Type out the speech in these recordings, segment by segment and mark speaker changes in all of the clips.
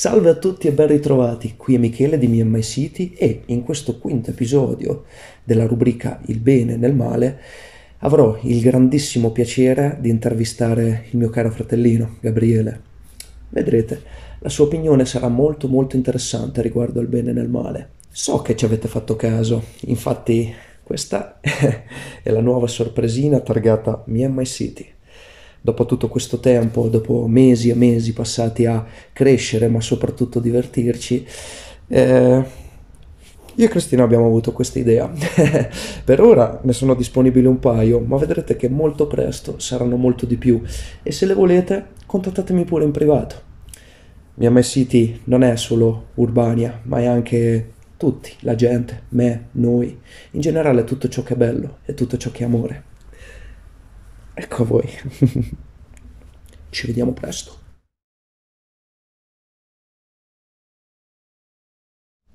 Speaker 1: Salve a tutti e ben ritrovati, qui è Michele di MMI City e in questo quinto episodio della rubrica Il bene nel male avrò il grandissimo piacere di intervistare il mio caro fratellino Gabriele. Vedrete, la sua opinione sarà molto molto interessante riguardo al bene nel male. So che ci avete fatto caso, infatti questa è la nuova sorpresina targata MMI City dopo tutto questo tempo, dopo mesi e mesi passati a crescere, ma soprattutto divertirci, eh, io e Cristina abbiamo avuto questa idea. per ora ne sono disponibili un paio, ma vedrete che molto presto saranno molto di più. E se le volete, contattatemi pure in privato. Miami City non è solo Urbania, ma è anche tutti, la gente, me, noi, in generale tutto ciò che è bello e tutto ciò che è amore. Ecco a voi. Ci vediamo presto.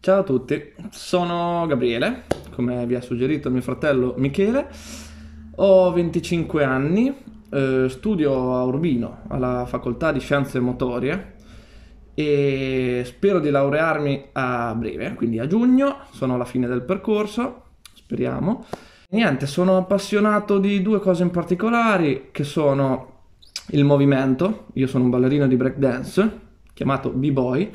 Speaker 1: Ciao a tutti, sono Gabriele,
Speaker 2: come vi ha suggerito mio fratello Michele, ho 25 anni, eh, studio a Urbino alla facoltà di scienze motorie e spero di laurearmi a breve, quindi a giugno, sono alla fine del percorso, speriamo niente, sono appassionato di due cose in particolare che sono il movimento, io sono un ballerino di breakdance chiamato B-Boy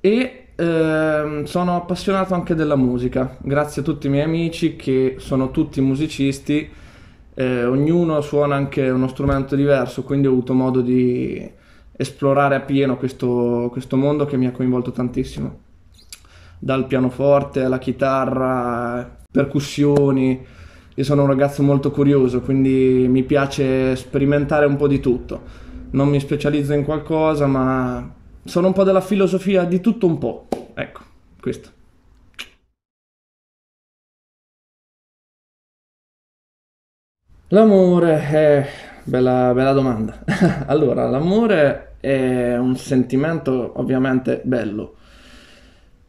Speaker 2: e ehm, sono appassionato anche della musica, grazie a tutti i miei amici che sono tutti musicisti, eh, ognuno suona anche uno strumento diverso, quindi ho avuto modo di esplorare appieno questo, questo mondo che mi ha coinvolto tantissimo, dal pianoforte alla chitarra percussioni. Io sono un ragazzo molto curioso, quindi mi piace sperimentare un po' di tutto. Non mi specializzo in qualcosa, ma sono un
Speaker 1: po' della filosofia di tutto un po'. Ecco, questo. L'amore è...
Speaker 2: bella, bella domanda. allora, l'amore è un sentimento ovviamente bello.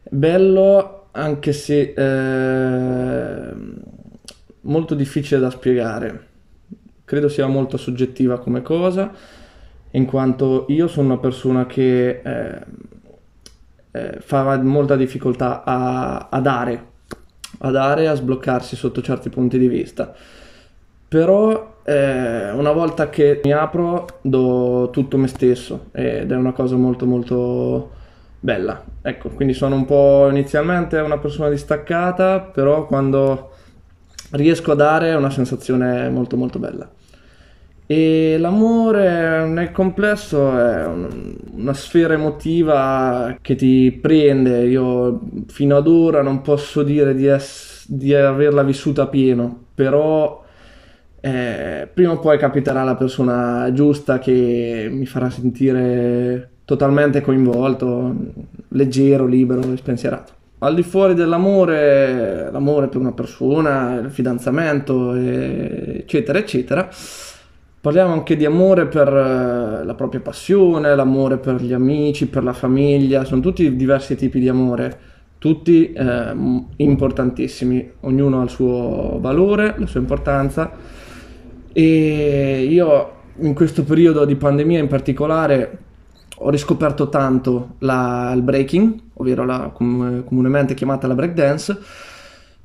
Speaker 2: Bello anche se... Eh molto difficile da spiegare. Credo sia molto soggettiva come cosa, in quanto io sono una persona che eh, eh, fa molta difficoltà a, a, dare, a dare, a sbloccarsi sotto certi punti di vista. Però eh, una volta che mi apro do tutto me stesso ed è una cosa molto molto bella. Ecco, quindi sono un po' inizialmente una persona distaccata, però quando riesco a dare una sensazione molto molto bella. E l'amore nel complesso è una sfera emotiva che ti prende. Io fino ad ora non posso dire di, es- di averla vissuta pieno, però eh, prima o poi capiterà la persona giusta che mi farà sentire totalmente coinvolto, leggero, libero e spensierato al di fuori dell'amore, l'amore per una persona, il fidanzamento, eccetera, eccetera. Parliamo anche di amore per eh, la propria passione, l'amore per gli amici, per la famiglia, sono tutti diversi tipi di amore, tutti eh, importantissimi, ognuno ha il suo valore, la sua importanza e io in questo periodo di pandemia in particolare ho riscoperto tanto la, il breaking, ovvero la com- comunemente chiamata la breakdance,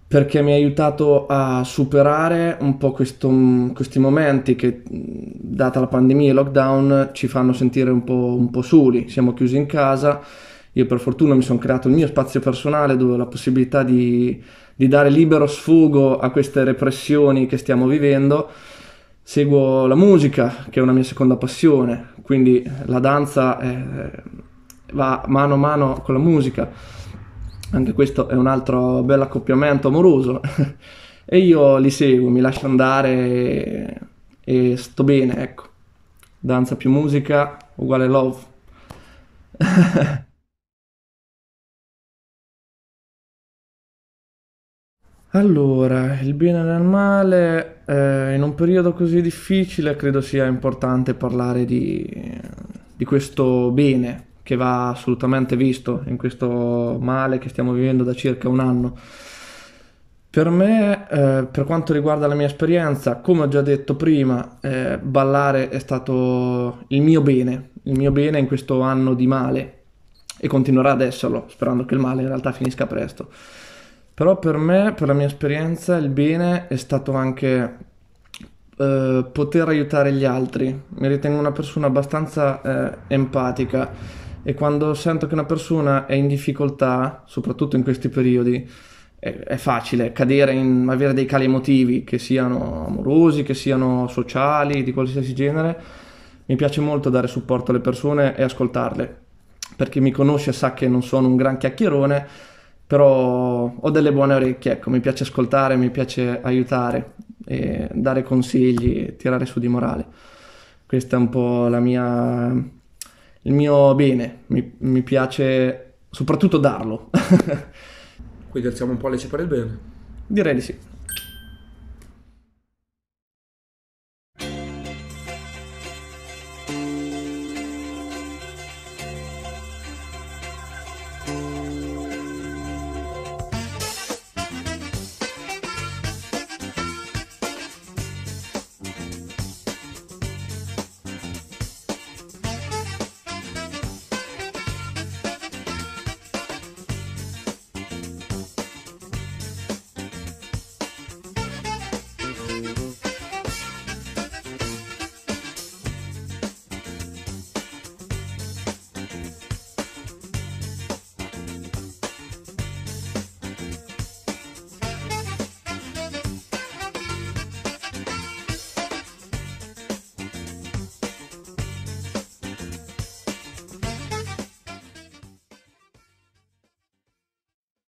Speaker 2: perché mi ha aiutato a superare un po' questo, questi momenti che, data la pandemia e il lockdown, ci fanno sentire un po', un po' soli. Siamo chiusi in casa. Io per fortuna mi sono creato il mio spazio personale dove ho la possibilità di, di dare libero sfogo a queste repressioni che stiamo vivendo Seguo la musica, che è una mia seconda passione, quindi la danza eh, va mano a mano con la musica. Anche questo è un altro bel accoppiamento amoroso. e io li seguo, mi lascio andare e, e sto
Speaker 1: bene, ecco. Danza più musica uguale love. Allora, il bene nel male, eh, in un periodo così difficile
Speaker 2: credo sia importante parlare di, di questo bene che va assolutamente visto in questo male che stiamo vivendo da circa un anno. Per me, eh, per quanto riguarda la mia esperienza, come ho già detto prima, eh, ballare è stato il mio bene, il mio bene in questo anno di male e continuerà ad esserlo, sperando che il male in realtà finisca presto. Però per me, per la mia esperienza, il bene è stato anche eh, poter aiutare gli altri. Mi ritengo una persona abbastanza eh, empatica e quando sento che una persona è in difficoltà, soprattutto in questi periodi, è, è facile cadere in avere dei cali emotivi, che siano amorosi, che siano sociali, di qualsiasi genere. Mi piace molto dare supporto alle persone e ascoltarle, perché mi conosce e sa che non sono un gran chiacchierone però ho delle buone orecchie, ecco, mi piace ascoltare, mi piace aiutare, dare consigli, tirare su di morale. Questo è un po' mia, il mio bene, mi, mi piace soprattutto darlo. Quindi alziamo un po' le per il bene. Direi di sì.